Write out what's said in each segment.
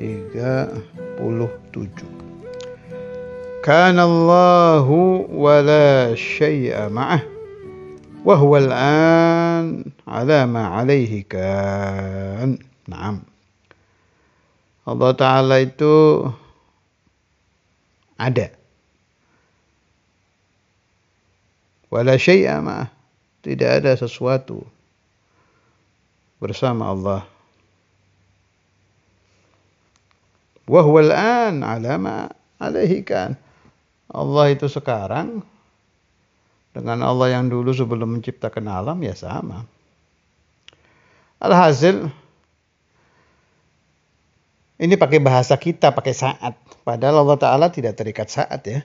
37 كان الله ولا شيء معه وهو الآن على ما عليه كان نعم Allah Ta'ala itu ada. Wala syai'a ma'ah. Tidak ada sesuatu bersama Allah Wahwal an alama alaihi kan. Allah itu sekarang dengan Allah yang dulu sebelum menciptakan alam ya sama. Alhasil ini pakai bahasa kita, pakai saat. Padahal Allah Ta'ala tidak terikat saat ya.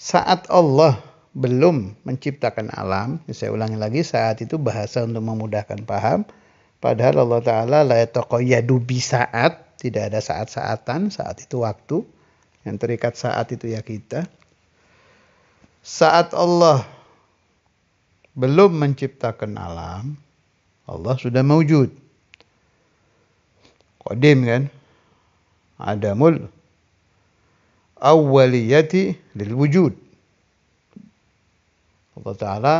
Saat Allah belum menciptakan alam, saya ulangi lagi, saat itu bahasa untuk memudahkan paham. Padahal Allah Ta'ala la yatokoyadu saat tidak ada saat-saatan, saat itu waktu. Yang terikat saat itu ya kita. Saat Allah belum menciptakan alam, Allah sudah mewujud. Qadim kan? Adamul awwaliyati lil wujud. Allah Ta'ala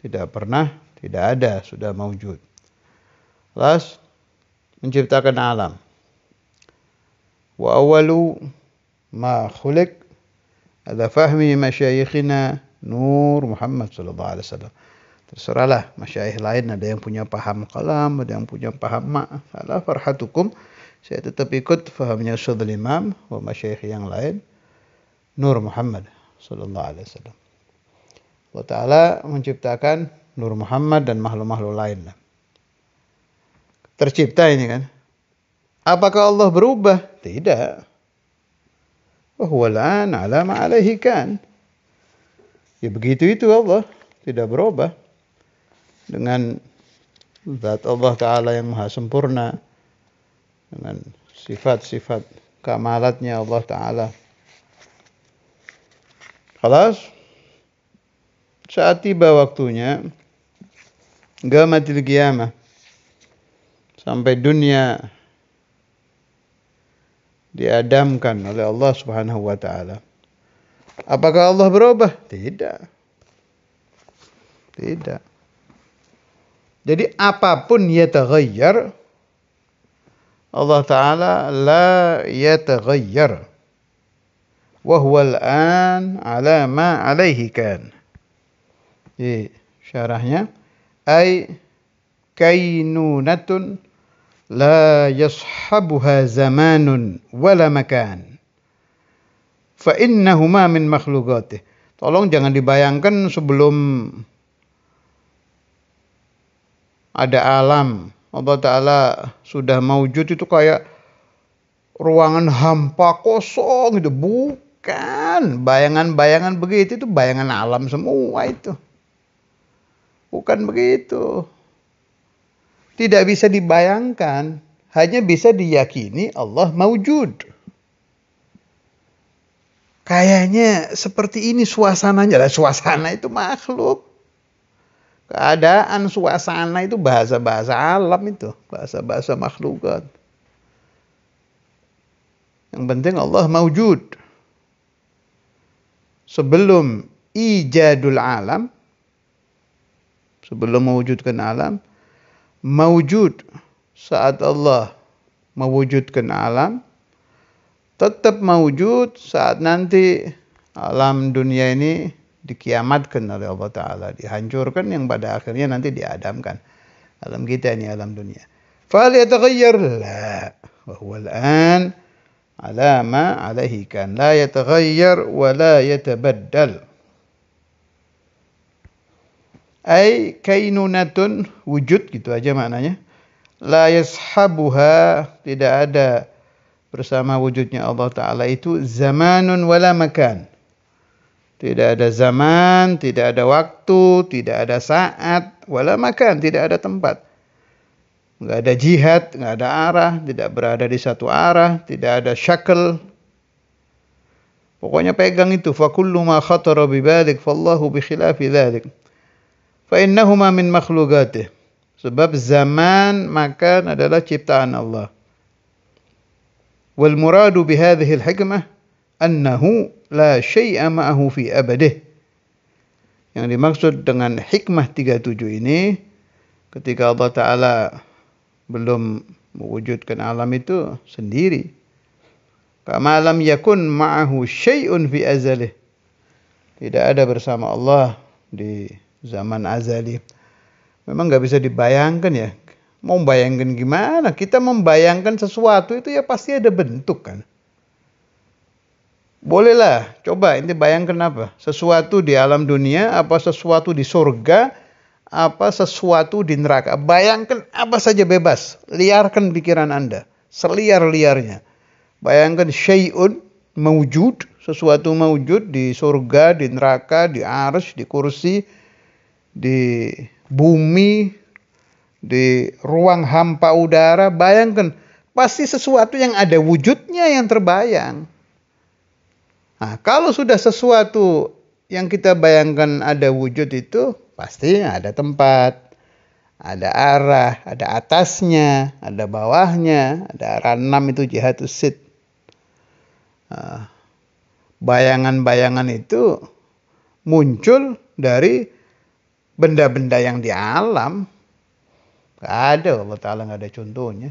tidak pernah, tidak ada, sudah mewujud. Las menciptakan alam wa awalu ma khuliq ada fahmi masyayikhina Nur Muhammad sallallahu alaihi wasallam. Terserahlah masyayikh lain ada yang punya paham kalam, ada yang punya paham ma. Ala farhatukum. Saya tetap ikut fahamnya Syudzul Imam wa masyayikh yang lain. Nur Muhammad sallallahu alaihi wasallam. Allah Ta'ala menciptakan Nur Muhammad dan makhluk-makhluk lain. Tercipta ini kan. Apakah Allah berubah? Tidak. Wahwalan alam ma'alaihi kan. Ya begitu itu Allah. Tidak berubah. Dengan zat Allah Ta'ala yang maha sempurna. Dengan sifat-sifat kamalatnya Allah Ta'ala. Kelas saat tiba waktunya gamatil kiamah sampai dunia diadamkan oleh Allah Subhanahu wa taala. Apakah Allah berubah? Tidak. Tidak. Jadi apapun yataghayyar Allah taala la yataghayyar wa huwa al-an ala ma alaihi kan. syarahnya ay kainunatun la yashabuha zamanun wala makan fa innahuma min tolong jangan dibayangkan sebelum ada alam Allah Ta'ala sudah mewujud itu kayak ruangan hampa kosong gitu bukan bayangan-bayangan begitu itu bayangan alam semua itu bukan begitu tidak bisa dibayangkan, hanya bisa diyakini Allah maujud. Kayaknya seperti ini suasananya lah, suasana itu makhluk. Keadaan suasana itu bahasa-bahasa alam itu, bahasa-bahasa makhlukat. Yang penting Allah maujud. Sebelum ijadul alam, sebelum mewujudkan alam, mewujud saat Allah mewujudkan alam tetap mewujud saat nanti alam dunia ini dikiamatkan oleh Allah Ta'ala. Dihancurkan yang pada akhirnya nanti diadamkan. Alam kita ini alam dunia. la. يَتَغَيَّرْ al-an, الْآنَ على ما عليه La yataghayyar wa la yatabaddal. Ay kainunatun wujud gitu aja maknanya. La yashabuha tidak ada bersama wujudnya Allah Ta'ala itu zamanun wala makan. Tidak ada zaman, tidak ada waktu, tidak ada saat, wala makan, tidak ada tempat. Nggak ada jihad, nggak ada arah, tidak berada di satu arah, tidak ada syakal. Pokoknya pegang itu. Fakullu ma khatara balik, fallahu bi khilafi dhalik. Fa'innahuma min makhlugatih. Sebab zaman makan adalah ciptaan Allah. Wal muradu bihadhihi hikmah annahu la syai'a ma'ahu fi abadih. Yang dimaksud dengan hikmah 37 ini ketika Allah Ta'ala belum mewujudkan alam itu sendiri. Kama alam yakun ma'ahu syai'un fi azalih. Tidak ada bersama Allah di zaman azali. Memang nggak bisa dibayangkan ya. Mau bayangkan gimana? Kita membayangkan sesuatu itu ya pasti ada bentuk kan. Bolehlah, coba ini bayangkan apa? Sesuatu di alam dunia, apa sesuatu di surga, apa sesuatu di neraka. Bayangkan apa saja bebas. Liarkan pikiran Anda. Seliar-liarnya. Bayangkan syai'un mewujud, sesuatu mewujud di surga, di neraka, di arsh, di kursi, di bumi, di ruang hampa udara, bayangkan pasti sesuatu yang ada wujudnya yang terbayang. Nah, kalau sudah sesuatu yang kita bayangkan ada wujud itu pasti ada tempat, ada arah, ada atasnya, ada bawahnya, ada arah enam itu jihadus sit. Ah, bayangan-bayangan itu muncul dari benda-benda yang di alam. Gak ada Allah Ta'ala gak ada contohnya.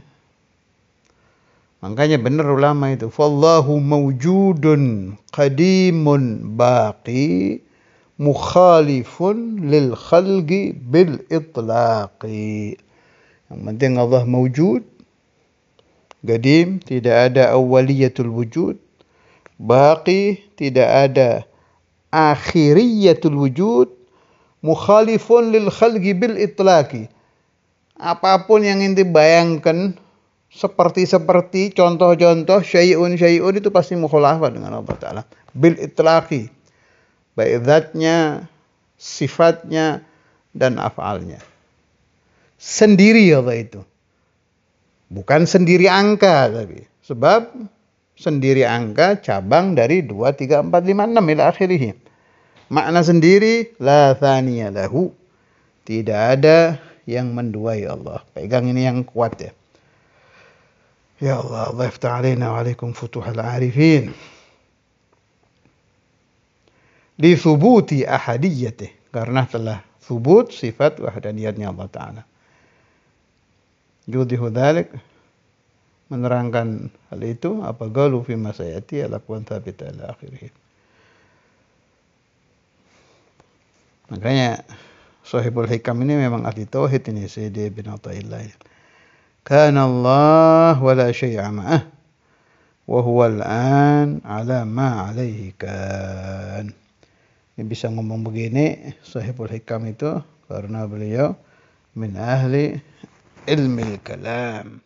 Makanya benar ulama itu. Fallahu mawjudun qadimun baqi mukhalifun lil khalqi bil itlaqi. Yang penting Allah mawjud. Gadim tidak ada awaliyatul wujud. Baqi tidak ada akhiriyatul wujud mukhalifun lil khalqi bil itlaqi. Apapun yang inti bayangkan seperti-seperti contoh-contoh syai'un syai'un itu pasti mukhalafah dengan Allah Ta'ala. Bil itlaqi. Baik zatnya, sifatnya, dan afalnya. Sendiri Allah itu. Bukan sendiri angka tapi. Sebab sendiri angka cabang dari 2, 3, 4, 5, 6 ila akhirihim makna sendiri la thaniya lahu. Tidak ada yang menduai Allah. Pegang ini yang kuat ya. Ya Allah, Allah iftah wa alaikum futuhal arifin. Li thubuti ahadiyatih. Karena telah thubut sifat wahdaniyatnya Allah Ta'ala. Yudihu dhalik menerangkan hal itu apa galu fi masayati ala kuwan thabit ala akhirih. Makanya Sohibul Hikam ini memang ahli tauhid ini Sayyidi bin Athaillah. Kana Allah wa la syai'a ma'ah wa huwa al-an ala ma alaihi kan. Ini bisa ngomong begini Sohibul Hikam itu karena beliau min ahli ilmi kalam.